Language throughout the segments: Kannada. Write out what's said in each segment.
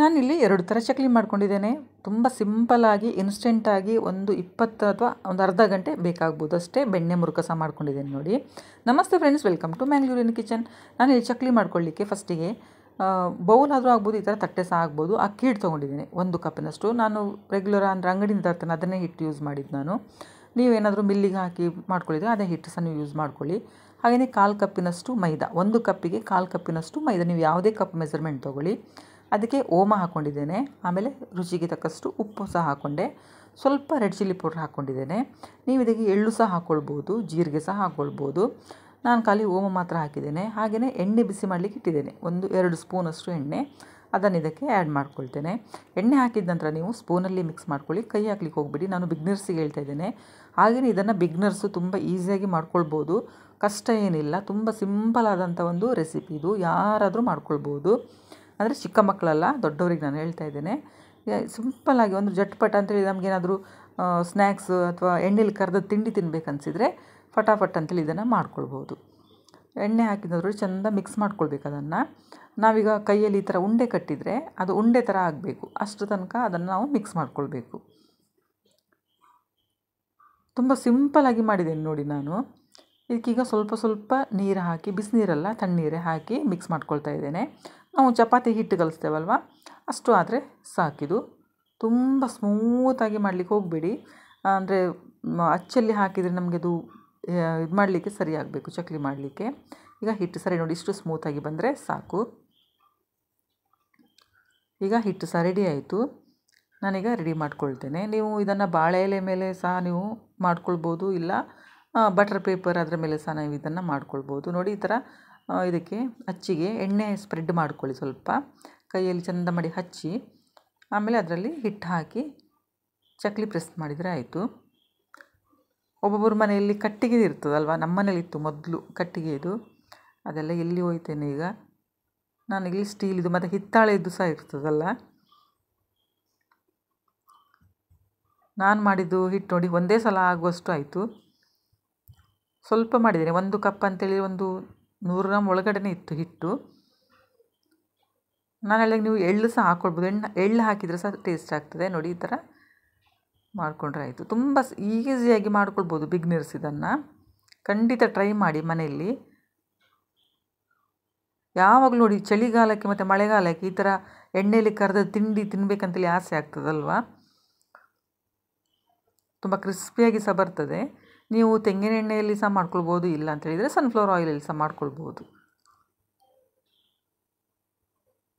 ನಾನಿಲ್ಲಿ ಎರಡು ಥರ ಚಕ್ಲಿ ಮಾಡ್ಕೊಂಡಿದ್ದೇನೆ ತುಂಬ ಸಿಂಪಲ್ಲಾಗಿ ಇನ್ಸ್ಟೆಂಟಾಗಿ ಒಂದು ಇಪ್ಪತ್ತು ಅಥವಾ ಒಂದು ಅರ್ಧ ಗಂಟೆ ಬೇಕಾಗ್ಬೋದು ಅಷ್ಟೇ ಬೆಣ್ಣೆ ಮುರುಕಸ ಮಾಡ್ಕೊಂಡಿದ್ದೇನೆ ನೋಡಿ ನಮಸ್ತೆ ಫ್ರೆಂಡ್ಸ್ ವೆಲ್ಕಮ್ ಟು ಮ್ಯಾಂಗ್ಳೂರಿನ ಕಿಚನ್ ನಾನು ಇಲ್ಲಿ ಚಕ್ಲಿ ಮಾಡ್ಕೊಳ್ಳಿಕ್ಕೆ ಫಸ್ಟಿಗೆ ಬೌಲ್ ಆದರೂ ಆಗ್ಬೋದು ಈ ಥರ ತಟ್ಟೆ ಸಹ ಆಗ್ಬೋದು ಅಕ್ಕಿ ಹಿಟ್ಟು ತೊಗೊಂಡಿದ್ದೀನಿ ಒಂದು ಕಪ್ಪಿನಷ್ಟು ನಾನು ರೆಗ್ಯುಲರ್ ಅಂದರೆ ಅಂಗಡಿಯಿಂದ ತರ್ತೇನೆ ಅದನ್ನೇ ಹಿಟ್ಟು ಯೂಸ್ ಮಾಡಿದ್ದು ನಾನು ನೀವೇನಾದರೂ ಮಿಲ್ಲಿಗೆ ಹಾಕಿ ಮಾಡ್ಕೊಳ್ಳಿದ್ರೆ ಅದೇ ಹಿಟ್ಟು ಸಹ ನೀವು ಯೂಸ್ ಮಾಡ್ಕೊಳ್ಳಿ ಹಾಗೆಯೇ ಕಾಲು ಕಪ್ಪಿನಷ್ಟು ಮೈದಾ ಒಂದು ಕಪ್ಪಿಗೆ ಕಾಲು ಕಪ್ಪಿನಷ್ಟು ಮೈದಾ ನೀವು ಯಾವುದೇ ಕಪ್ ಮೆಸರ್ಮೆಂಟ್ ತೊಗೊಳ್ಳಿ ಅದಕ್ಕೆ ಓಮ ಹಾಕ್ಕೊಂಡಿದ್ದೇನೆ ಆಮೇಲೆ ರುಚಿಗೆ ತಕ್ಕಷ್ಟು ಉಪ್ಪು ಸಹ ಹಾಕ್ಕೊಂಡೆ ಸ್ವಲ್ಪ ರೆಡ್ ಚಿಲ್ಲಿ ಪೌಡ್ರ್ ಹಾಕ್ಕೊಂಡಿದ್ದೇನೆ ನೀವು ಇದಕ್ಕೆ ಎಳ್ಳು ಸಹ ಹಾಕ್ಕೊಳ್ಬೋದು ಜೀರಿಗೆ ಸಹ ಹಾಕ್ಕೊಳ್ಬೋದು ನಾನು ಖಾಲಿ ಓಮ ಮಾತ್ರ ಹಾಕಿದ್ದೇನೆ ಹಾಗೆಯೇ ಎಣ್ಣೆ ಬಿಸಿ ಮಾಡಲಿಕ್ಕೆ ಇಟ್ಟಿದ್ದೇನೆ ಒಂದು ಎರಡು ಸ್ಪೂನಷ್ಟು ಎಣ್ಣೆ ಅದನ್ನು ಇದಕ್ಕೆ ಆ್ಯಡ್ ಮಾಡ್ಕೊಳ್ತೇನೆ ಎಣ್ಣೆ ಹಾಕಿದ ನಂತರ ನೀವು ಸ್ಪೂನಲ್ಲಿ ಮಿಕ್ಸ್ ಮಾಡ್ಕೊಳ್ಳಿ ಕೈ ಹಾಕ್ಲಿಕ್ಕೆ ಹೋಗ್ಬಿಡಿ ನಾನು ಬಿಗ್ನರ್ಸಿಗೆ ಹೇಳ್ತಾ ಇದ್ದೇನೆ ಹಾಗೆಯೇ ಇದನ್ನು ಬಿಗ್ನರ್ಸು ತುಂಬ ಈಸಿಯಾಗಿ ಮಾಡ್ಕೊಳ್ಬೋದು ಕಷ್ಟ ಏನಿಲ್ಲ ತುಂಬ ಸಿಂಪಲ್ ಆದಂಥ ಒಂದು ರೆಸಿಪಿ ಇದು ಯಾರಾದರೂ ಮಾಡ್ಕೊಳ್ಬೋದು ಅಂದರೆ ಚಿಕ್ಕ ಮಕ್ಕಳಲ್ಲ ದೊಡ್ಡವ್ರಿಗೆ ನಾನು ಹೇಳ್ತಾ ಇದ್ದೇನೆ ಸಿಂಪಲ್ಲಾಗಿ ಒಂದು ಜಟ್ಪಟ ಅಂತೇಳಿ ನಮಗೇನಾದರೂ ಸ್ನ್ಯಾಕ್ಸ್ ಅಥವಾ ಎಣ್ಣೆಲಿ ಕರೆದ ತಿಂಡಿ ತಿನ್ನಬೇಕನ್ಸಿದ್ರೆ ಫಟಾಫಟ್ ಅಂತೇಳಿ ಇದನ್ನು ಮಾಡ್ಕೊಳ್ಬೋದು ಎಣ್ಣೆ ಹಾಕಿದ್ರೂ ಚೆಂದ ಮಿಕ್ಸ್ ಮಾಡ್ಕೊಳ್ಬೇಕು ಅದನ್ನು ನಾವೀಗ ಕೈಯಲ್ಲಿ ಈ ಥರ ಉಂಡೆ ಕಟ್ಟಿದರೆ ಅದು ಉಂಡೆ ಥರ ಆಗಬೇಕು ಅಷ್ಟು ತನಕ ಅದನ್ನು ನಾವು ಮಿಕ್ಸ್ ಮಾಡಿಕೊಳ್ಬೇಕು ತುಂಬ ಸಿಂಪಲಾಗಿ ಮಾಡಿದ್ದೇನೆ ನೋಡಿ ನಾನು ಇದಕ್ಕೀಗ ಸ್ವಲ್ಪ ಸ್ವಲ್ಪ ನೀರು ಹಾಕಿ ಬಿಸಿನೀರಲ್ಲ ತಣ್ಣೀರೇ ಹಾಕಿ ಮಿಕ್ಸ್ ಮಾಡ್ಕೊಳ್ತಾ ಇದ್ದೇನೆ ನಾವು ಚಪಾತಿ ಹಿಟ್ಟು ಕಲಿಸ್ತೇವಲ್ವ ಅಷ್ಟು ಆದರೆ ಸಾಕಿದು ತುಂಬ ಸ್ಮೂತಾಗಿ ಮಾಡಲಿಕ್ಕೆ ಹೋಗಬೇಡಿ ಅಂದರೆ ಅಚ್ಚಲ್ಲಿ ಹಾಕಿದರೆ ನಮಗೆ ಅದು ಇದು ಮಾಡಲಿಕ್ಕೆ ಸರಿ ಆಗಬೇಕು ಚಕ್ಲಿ ಮಾಡಲಿಕ್ಕೆ ಈಗ ಹಿಟ್ಟು ಸರಿ ನೋಡಿ ಇಷ್ಟು ಸ್ಮೂತಾಗಿ ಬಂದರೆ ಸಾಕು ಈಗ ಹಿಟ್ಟು ಸಹ ರೆಡಿ ಆಯಿತು ನಾನೀಗ ರೆಡಿ ಮಾಡ್ಕೊಳ್ತೇನೆ ನೀವು ಇದನ್ನು ಬಾಳೆ ಎಲೆ ಮೇಲೆ ಸಹ ನೀವು ಮಾಡ್ಕೊಳ್ಬೋದು ಇಲ್ಲ ಬಟರ್ ಪೇಪರ್ ಅದರ ಮೇಲೆ ಸಹ ನಾವು ಇದನ್ನು ಮಾಡ್ಕೊಳ್ಬೋದು ನೋಡಿ ಈ ಥರ ಇದಕ್ಕೆ ಅಚ್ಚಿಗೆ ಎಣ್ಣೆ ಸ್ಪ್ರೆಡ್ ಮಾಡ್ಕೊಳ್ಳಿ ಸ್ವಲ್ಪ ಕೈಯಲ್ಲಿ ಚಂದ ಮಾಡಿ ಹಚ್ಚಿ ಆಮೇಲೆ ಅದರಲ್ಲಿ ಹಿಟ್ಟು ಹಾಕಿ ಚಕ್ಲಿ ಪ್ರೆಸ್ ಮಾಡಿದರೆ ಆಯಿತು ಒಬ್ಬೊಬ್ಬರ ಮನೆಯಲ್ಲಿ ಕಟ್ಟಿಗೆ ಇರ್ತದಲ್ವ ನಮ್ಮ ಮನೇಲಿತ್ತು ಇತ್ತು ಮೊದಲು ಕಟ್ಟಿಗೆ ಇದು ಅದೆಲ್ಲ ಎಲ್ಲಿ ಹೋಯ್ತೇನೆ ಈಗ ನಾನು ಇಲ್ಲಿ ಸ್ಟೀಲಿದು ಮತ್ತು ಹಿತ್ತಾಳೆದು ಸಹ ಇರ್ತದಲ್ಲ ನಾನು ಮಾಡಿದ್ದು ಹಿಟ್ಟು ನೋಡಿ ಒಂದೇ ಸಲ ಆಗುವಷ್ಟು ಆಯಿತು ಸ್ವಲ್ಪ ಮಾಡಿದ್ದೇನೆ ಒಂದು ಕಪ್ ಅಂತೇಳಿ ಒಂದು ನೂರು ಗ್ರಾಮ್ ಒಳಗಡೆ ಇತ್ತು ಹಿಟ್ಟು ನಾನು ಹೇಳಿದಾಗ ನೀವು ಎಳ್ಳು ಸಹ ಹಾಕ್ಕೊಳ್ಬೋದು ಎಣ್ಣೆ ಎಳ್ಳು ಹಾಕಿದರೆ ಸಹ ಟೇಸ್ಟ್ ಆಗ್ತದೆ ನೋಡಿ ಈ ಥರ ಮಾಡಿಕೊಂಡ್ರೆ ಆಯಿತು ತುಂಬ ಈಸಿಯಾಗಿ ಮಾಡ್ಕೊಳ್ಬೋದು ಬಿಗ್ನರ್ಸ್ ಇದನ್ನು ಖಂಡಿತ ಟ್ರೈ ಮಾಡಿ ಮನೆಯಲ್ಲಿ ಯಾವಾಗಲೂ ನೋಡಿ ಚಳಿಗಾಲಕ್ಕೆ ಮತ್ತು ಮಳೆಗಾಲಕ್ಕೆ ಈ ಥರ ಎಣ್ಣೆಯಲ್ಲಿ ಕರೆದ ತಿಂಡಿ ತಿನ್ನಬೇಕಂತೇಳಿ ಆಸೆ ಆಗ್ತದಲ್ವ ತುಂಬ ಕ್ರಿಸ್ಪಿಯಾಗಿ ಸಹ ಬರ್ತದೆ ನೀವು ತೆಂಗಿನ ಎಣ್ಣೆಯಲ್ಲಿ ಸಹ ಮಾಡ್ಕೊಳ್ಬೋದು ಇಲ್ಲ ಅಂತ ಹೇಳಿದರೆ ಸನ್ಫ್ಲವರ್ ಆಯಿಲಲ್ಲಿ ಸಹ ಮಾಡ್ಕೊಳ್ಬೋದು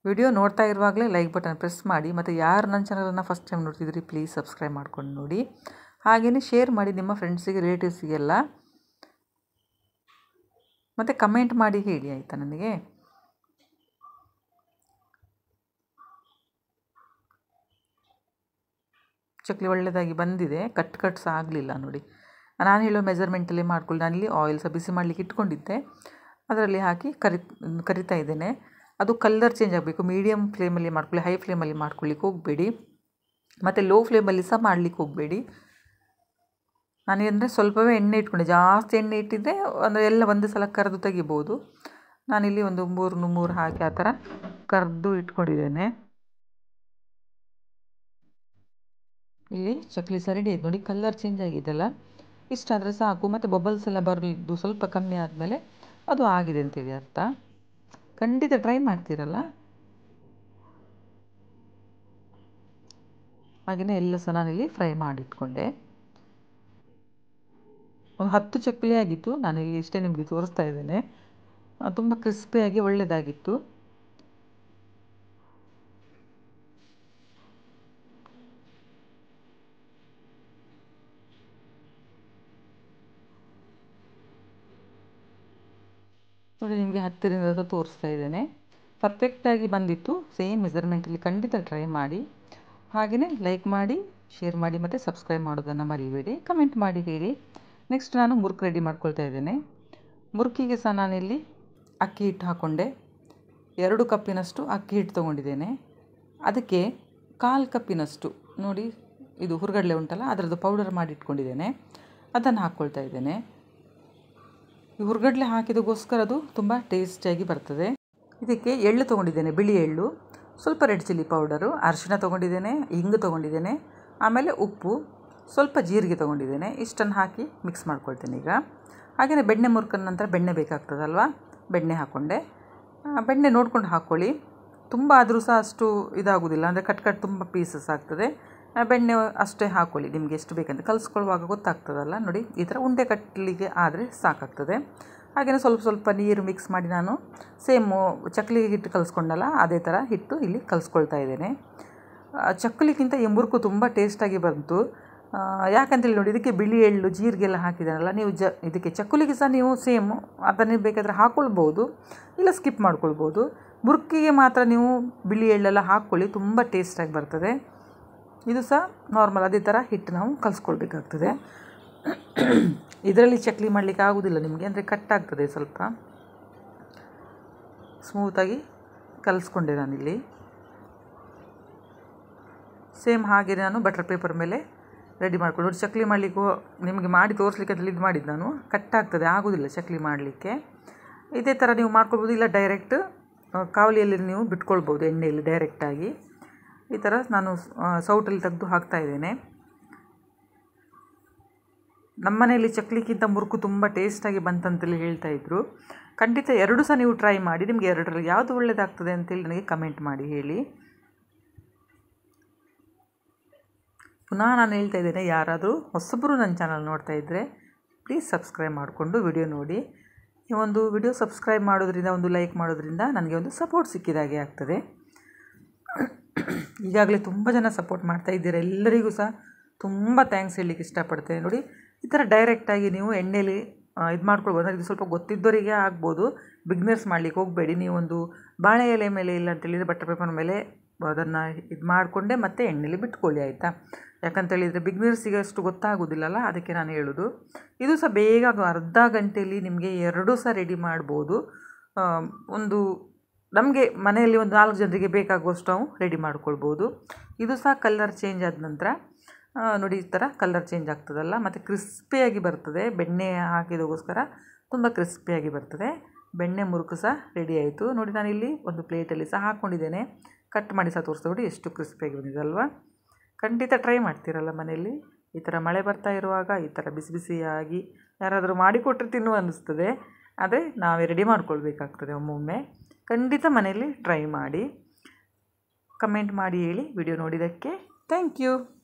ವಿಡಿಯೋ ನೋಡ್ತಾ ಇರುವಾಗಲೇ ಲೈಕ್ ಬಟನ್ ಪ್ರೆಸ್ ಮಾಡಿ ಮತ್ತು ಯಾರು ನನ್ನ ಚಾನಲನ್ನು ಫಸ್ಟ್ ಟೈಮ್ ನೋಡ್ತಿದ್ದೀರಿ ಪ್ಲೀಸ್ ಸಬ್ಸ್ಕ್ರೈಬ್ ಮಾಡ್ಕೊಂಡು ನೋಡಿ ಹಾಗೆಯೇ ಶೇರ್ ಮಾಡಿ ನಿಮ್ಮ ಫ್ರೆಂಡ್ಸಿಗೆ ರಿಲೇಟಿವ್ಸಿಗೆಲ್ಲ ಮತ್ತು ಕಮೆಂಟ್ ಮಾಡಿ ಹೇಳಿ ಆಯಿತಾ ನನಗೆ ಚಕ್ಲಿ ಒಳ್ಳೆಯದಾಗಿ ಬಂದಿದೆ ಕಟ್ ಕಟ್ಸ್ ಆಗಲಿಲ್ಲ ನೋಡಿ ನಾನು ಹೇಳೋ ಮೆಜರ್ಮೆಂಟಲ್ಲಿ ಮಾಡ್ಕೊಳ್ಳಿ ನಾನಿಲ್ಲಿ ಆಯಿಲ್ ಸಹ ಬಿಸಿ ಮಾಡಲಿಕ್ಕೆ ಇಟ್ಕೊಂಡಿದ್ದೆ ಅದರಲ್ಲಿ ಹಾಕಿ ಕರಿ ಕರಿತಾ ಇದ್ದೇನೆ ಅದು ಕಲ್ಲರ್ ಚೇಂಜ್ ಆಗಬೇಕು ಮೀಡಿಯಮ್ ಫ್ಲೇಮಲ್ಲಿ ಮಾಡ್ಕೊಳ್ಳಿ ಹೈ ಫ್ಲೇಮಲ್ಲಿ ಮಾಡ್ಕೊಳ್ಳಿಕ್ಕೆ ಹೋಗಬೇಡಿ ಮತ್ತು ಲೋ ಫ್ಲೇಮಲ್ಲಿ ಸಹ ಮಾಡಲಿಕ್ಕೆ ಹೋಗಬೇಡಿ ನಾನು ಅಂದರೆ ಸ್ವಲ್ಪವೇ ಎಣ್ಣೆ ಇಟ್ಕೊಂಡೆ ಜಾಸ್ತಿ ಎಣ್ಣೆ ಇಟ್ಟಿದ್ದೆ ಅಂದರೆ ಎಲ್ಲ ಒಂದು ಸಲ ಕರೆದು ತೆಗಿಬೋದು ನಾನಿಲ್ಲಿ ಒಂದು ಮೂರು ಮೂರು ಹಾಕಿ ಆ ಥರ ಕರೆದು ಇಟ್ಕೊಂಡಿದ್ದೇನೆ ಇಲ್ಲಿ ಚಕ್ಲಿ ಸರಿ ಇದೆ ನೋಡಿ ಕಲ್ಲರ್ ಚೇಂಜ್ ಆಗಿದ್ದಲ್ಲ ಇಷ್ಟಾದರೆ ಸಾಕು ಮತ್ತು ಬಬಲ್ಸ್ ಎಲ್ಲ ಬರಲಿದ್ದು ಸ್ವಲ್ಪ ಕಮ್ಮಿ ಆದಮೇಲೆ ಅದು ಆಗಿದೆ ಅಂತೇಳಿ ಅರ್ಥ ಖಂಡಿತ ಟ್ರೈ ಮಾಡ್ತೀರಲ್ಲ ಹಾಗೆಯೇ ಎಲ್ಲ ಸಹ ನಾನಿಲ್ಲಿ ಫ್ರೈ ಮಾಡಿಟ್ಕೊಂಡೆ ಒಂದು ಹತ್ತು ಚಕ್ಕುಲಿ ಆಗಿತ್ತು ನಾನು ಇಷ್ಟೇ ನಿಮಗೆ ತೋರಿಸ್ತಾ ಇದ್ದೇನೆ ತುಂಬ ಕ್ರಿಸ್ಪಿಯಾಗಿ ಒಳ್ಳೆಯದಾಗಿತ್ತು ನೋಡಿ ನಿಮಗೆ ಹತ್ತಿರದಿಂದ ತೋರಿಸ್ತಾ ಇದ್ದೇನೆ ಪರ್ಫೆಕ್ಟಾಗಿ ಬಂದಿತ್ತು ಸೇಮ್ ಮೆಸರ್ಮೆಂಟಲ್ಲಿ ಖಂಡಿತ ಟ್ರೈ ಮಾಡಿ ಹಾಗೆಯೇ ಲೈಕ್ ಮಾಡಿ ಶೇರ್ ಮಾಡಿ ಮತ್ತು ಸಬ್ಸ್ಕ್ರೈಬ್ ಮಾಡೋದನ್ನು ಮರಿಬೇಡಿ ಕಮೆಂಟ್ ಮಾಡಿ ಹೇಳಿ ನೆಕ್ಸ್ಟ್ ನಾನು ಮುರುಕು ರೆಡಿ ಮಾಡ್ಕೊಳ್ತಾ ಇದ್ದೇನೆ ಮುರುಕಿಗೆ ಸಹ ನಾನಿಲ್ಲಿ ಅಕ್ಕಿ ಹಿಟ್ಟು ಹಾಕ್ಕೊಂಡೆ ಎರಡು ಕಪ್ಪಿನಷ್ಟು ಅಕ್ಕಿ ಹಿಟ್ಟು ತೊಗೊಂಡಿದ್ದೇನೆ ಅದಕ್ಕೆ ಕಾಲು ಕಪ್ಪಿನಷ್ಟು ನೋಡಿ ಇದು ಹುರುಗಡಲೆ ಉಂಟಲ್ಲ ಅದರದ್ದು ಪೌಡರ್ ಮಾಡಿ ಇಟ್ಕೊಂಡಿದ್ದೇನೆ ಅದನ್ನು ಹಾಕ್ಕೊಳ್ತಾ ಇದ್ದೇನೆ ಈ ಹುರ್ಗಡ್ಲೆ ಹಾಕಿದಗೋಸ್ಕರ ಅದು ತುಂಬ ಟೇಸ್ಟಿಯಾಗಿ ಬರ್ತದೆ ಇದಕ್ಕೆ ಎಳ್ಳು ತೊಗೊಂಡಿದ್ದೇನೆ ಬಿಳಿ ಎಳ್ಳು ಸ್ವಲ್ಪ ರೆಡ್ ಚಿಲ್ಲಿ ಪೌಡರು ಅರಿಶಿಣ ತೊಗೊಂಡಿದ್ದೇನೆ ಹಿಂಗು ತೊಗೊಂಡಿದ್ದೇನೆ ಆಮೇಲೆ ಉಪ್ಪು ಸ್ವಲ್ಪ ಜೀರಿಗೆ ತೊಗೊಂಡಿದ್ದೇನೆ ಇಷ್ಟನ್ನು ಹಾಕಿ ಮಿಕ್ಸ್ ಮಾಡ್ಕೊಳ್ತೇನೆ ಈಗ ಹಾಗೆಯೇ ಬೆಣ್ಣೆ ಮುರ್ಕನ ನಂತರ ಬೆಣ್ಣೆ ಬೇಕಾಗ್ತದಲ್ವ ಬೆಣ್ಣೆ ಹಾಕ್ಕೊಂಡೆ ಬೆಣ್ಣೆ ನೋಡ್ಕೊಂಡು ಹಾಕ್ಕೊಳ್ಳಿ ತುಂಬ ಆದರೂ ಸಹ ಅಷ್ಟು ಇದಾಗೋದಿಲ್ಲ ಅಂದರೆ ಕಟ್ ಕಟ್ ತುಂಬ ಪೀಸಸ್ ಆಗ್ತದೆ ಬೆಣ್ಣೆ ಅಷ್ಟೇ ಹಾಕೊಳ್ಳಿ ನಿಮಗೆ ಎಷ್ಟು ಬೇಕಂತ ಕಲಿಸ್ಕೊಳ್ಳುವಾಗ ಗೊತ್ತಾಗ್ತದಲ್ಲ ನೋಡಿ ಈ ಥರ ಉಂಡೆ ಕಟ್ಟಲಿಗೆ ಆದರೆ ಸಾಕಾಗ್ತದೆ ಹಾಗೆಯೇ ಸ್ವಲ್ಪ ಸ್ವಲ್ಪ ನೀರು ಮಿಕ್ಸ್ ಮಾಡಿ ನಾನು ಸೇಮು ಚಕ್ಲಿಗೆ ಹಿಟ್ಟು ಕಲಿಸ್ಕೊಂಡಲ್ಲ ಅದೇ ಥರ ಹಿಟ್ಟು ಇಲ್ಲಿ ಕಲಿಸ್ಕೊಳ್ತಾ ಇದ್ದೇನೆ ಚಕ್ಕುಲಿಗಿಂತ ಈ ಮುರುಕು ತುಂಬ ಟೇಸ್ಟಾಗಿ ಬಂತು ಯಾಕಂತೇಳಿ ನೋಡಿ ಇದಕ್ಕೆ ಬಿಳಿ ಎಳ್ಳು ಜೀರಿಗೆಲ್ಲ ಹಾಕಿದಾರಲ್ಲ ನೀವು ಜ ಇದಕ್ಕೆ ಚಕ್ಕುಲಿಗೆ ಸಹ ನೀವು ಸೇಮ್ ಅದನ್ನೇ ಬೇಕಾದರೆ ಹಾಕ್ಕೊಳ್ಬೋದು ಇಲ್ಲ ಸ್ಕಿಪ್ ಮಾಡ್ಕೊಳ್ಬೋದು ಮುರುಕಿಗೆ ಮಾತ್ರ ನೀವು ಬಿಳಿ ಎಳ್ಳೆಲ್ಲ ಹಾಕ್ಕೊಳ್ಳಿ ತುಂಬ ಟೇಸ್ಟಾಗಿ ಬರ್ತದೆ ಇದು ಸಹ ನಾರ್ಮಲ್ ಅದೇ ಥರ ಹಿಟ್ಟು ನಾವು ಕಲಿಸ್ಕೊಳ್ಬೇಕಾಗ್ತದೆ ಇದರಲ್ಲಿ ಚಕ್ಲಿ ಮಾಡಲಿಕ್ಕೆ ಆಗೋದಿಲ್ಲ ನಿಮಗೆ ಅಂದರೆ ಕಟ್ಟಾಗ್ತದೆ ಸ್ವಲ್ಪ ಸ್ಮೂತಾಗಿ ಕಲಿಸ್ಕೊಂಡೆ ನಾನಿಲ್ಲಿ ಸೇಮ್ ಹಾಗೆ ನಾನು ಬಟರ್ ಪೇಪರ್ ಮೇಲೆ ರೆಡಿ ಮಾಡಿಕೊಂಡು ಚಕ್ಲಿ ಮಾಡಲಿಕ್ಕೂ ನಿಮಗೆ ಮಾಡಿ ತೋರಿಸ್ಲಿಕ್ಕೆ ಅದರಲ್ಲಿ ಇದು ಮಾಡಿದ್ದು ನಾನು ಕಟ್ಟಾಗ್ತದೆ ಆಗೋದಿಲ್ಲ ಚಕ್ಲಿ ಮಾಡಲಿಕ್ಕೆ ಇದೇ ಥರ ನೀವು ಮಾಡ್ಕೊಳ್ಬೋದು ಇಲ್ಲ ಡೈರೆಕ್ಟ್ ಕಾವಲಿಯಲ್ಲಿ ನೀವು ಬಿಟ್ಕೊಳ್ಬೋದು ಎಣ್ಣೆಯಲ್ಲಿ ಡೈರೆಕ್ಟಾಗಿ ಈ ಥರ ನಾನು ಸೌಟಲ್ಲಿ ತೆಗೆದು ಹಾಕ್ತಾಯಿದ್ದೇನೆ ಮನೆಯಲ್ಲಿ ಚಕ್ಲಿಕ್ಕಿಂತ ಮುರುಕು ತುಂಬ ಟೇಸ್ಟಾಗಿ ಬಂತಂತೇಳಿ ಇದ್ರು ಖಂಡಿತ ಎರಡು ಸಹ ನೀವು ಟ್ರೈ ಮಾಡಿ ನಿಮಗೆ ಎರಡರಲ್ಲಿ ಯಾವುದು ಒಳ್ಳೆಯದಾಗ್ತದೆ ಅಂತೇಳಿ ನನಗೆ ಕಮೆಂಟ್ ಮಾಡಿ ಹೇಳಿ ಪುನಃ ನಾನು ಹೇಳ್ತಾ ಇದ್ದೇನೆ ಯಾರಾದರೂ ಹೊಸಬ್ರು ನನ್ನ ಚಾನಲ್ ನೋಡ್ತಾ ಇದ್ದರೆ ಪ್ಲೀಸ್ ಸಬ್ಸ್ಕ್ರೈಬ್ ಮಾಡಿಕೊಂಡು ವಿಡಿಯೋ ನೋಡಿ ಈ ಒಂದು ವಿಡಿಯೋ ಸಬ್ಸ್ಕ್ರೈಬ್ ಮಾಡೋದ್ರಿಂದ ಒಂದು ಲೈಕ್ ಮಾಡೋದ್ರಿಂದ ನನಗೆ ಒಂದು ಸಪೋರ್ಟ್ ಸಿಕ್ಕಿದಾಗೆ ಆಗ್ತದೆ ಈಗಾಗಲೇ ತುಂಬ ಜನ ಸಪೋರ್ಟ್ ಮಾಡ್ತಾ ಇದ್ದೀರ ಎಲ್ಲರಿಗೂ ಸಹ ತುಂಬ ಥ್ಯಾಂಕ್ಸ್ ಹೇಳಲಿಕ್ಕೆ ಇಷ್ಟಪಡ್ತೇನೆ ನೋಡಿ ಈ ಥರ ಡೈರೆಕ್ಟಾಗಿ ನೀವು ಎಣ್ಣೆಲಿ ಇದು ಮಾಡ್ಕೊಳ್ಬೋದು ಅಂದರೆ ಇದು ಸ್ವಲ್ಪ ಗೊತ್ತಿದ್ದವರಿಗೆ ಆಗ್ಬೋದು ಬಿಗ್ನರ್ಸ್ ಮಾಡಲಿಕ್ಕೆ ಹೋಗಬೇಡಿ ನೀವೊಂದು ಬಾಳೆ ಎಲೆ ಮೇಲೆ ಇಲ್ಲ ಅಂತೇಳಿದರೆ ಬಟ್ಟೆ ಪೇಪರ್ ಮೇಲೆ ಅದನ್ನು ಇದು ಮಾಡಿಕೊಂಡೆ ಮತ್ತೆ ಎಣ್ಣೆಲಿ ಬಿಟ್ಕೊಳ್ಳಿ ಆಯಿತಾ ಯಾಕಂತೇಳಿದರೆ ಬಿಗ್ನರ್ಸಿಗೆ ಅಷ್ಟು ಗೊತ್ತಾಗೋದಿಲ್ಲಲ್ಲ ಅದಕ್ಕೆ ನಾನು ಹೇಳೋದು ಇದು ಸಹ ಬೇಗ ಅರ್ಧ ಗಂಟೆಯಲ್ಲಿ ನಿಮಗೆ ಎರಡೂ ಸಹ ರೆಡಿ ಮಾಡ್ಬೋದು ಒಂದು ನಮಗೆ ಮನೆಯಲ್ಲಿ ಒಂದು ನಾಲ್ಕು ಜನರಿಗೆ ಬೇಕಾಗುವಷ್ಟು ನಾವು ರೆಡಿ ಮಾಡ್ಕೊಳ್ಬೋದು ಇದು ಸಹ ಕಲ್ಲರ್ ಚೇಂಜ್ ಆದ ನಂತರ ನೋಡಿ ಈ ಥರ ಕಲ್ಲರ್ ಚೇಂಜ್ ಆಗ್ತದಲ್ಲ ಮತ್ತು ಕ್ರಿಸ್ಪಿಯಾಗಿ ಬರ್ತದೆ ಬೆಣ್ಣೆ ಹಾಕಿದಗೋಸ್ಕರ ತುಂಬ ಕ್ರಿಸ್ಪಿಯಾಗಿ ಬರ್ತದೆ ಬೆಣ್ಣೆ ಮುರುಕು ಸಹ ರೆಡಿ ಆಯಿತು ನೋಡಿ ನಾನು ಇಲ್ಲಿ ಒಂದು ಪ್ಲೇಟಲ್ಲಿ ಸಹ ಹಾಕ್ಕೊಂಡಿದ್ದೇನೆ ಕಟ್ ಮಾಡಿ ಸಹ ತೋರಿಸ್ಬಿಟ್ಟು ಎಷ್ಟು ಕ್ರಿಸ್ಪಿಯಾಗಿ ಬಂದಿದೆ ಖಂಡಿತ ಟ್ರೈ ಮಾಡ್ತೀರಲ್ಲ ಮನೆಯಲ್ಲಿ ಈ ಥರ ಮಳೆ ಬರ್ತಾ ಇರುವಾಗ ಈ ಥರ ಬಿಸಿ ಬಿಸಿಯಾಗಿ ಯಾರಾದರೂ ಮಾಡಿಕೊಟ್ಟರೆ ತಿನ್ನುವ ಅನ್ನಿಸ್ತದೆ ಆದರೆ ನಾವೇ ರೆಡಿ ಮಾಡ್ಕೊಳ್ಬೇಕಾಗ್ತದೆ ಒಮ್ಮೊಮ್ಮೆ ಖಂಡಿತ ಮನೆಯಲ್ಲಿ ಟ್ರೈ ಮಾಡಿ ಕಮೆಂಟ್ ಮಾಡಿ ಹೇಳಿ ವಿಡಿಯೋ ನೋಡಿದ್ದಕ್ಕೆ ಥ್ಯಾಂಕ್ ಯು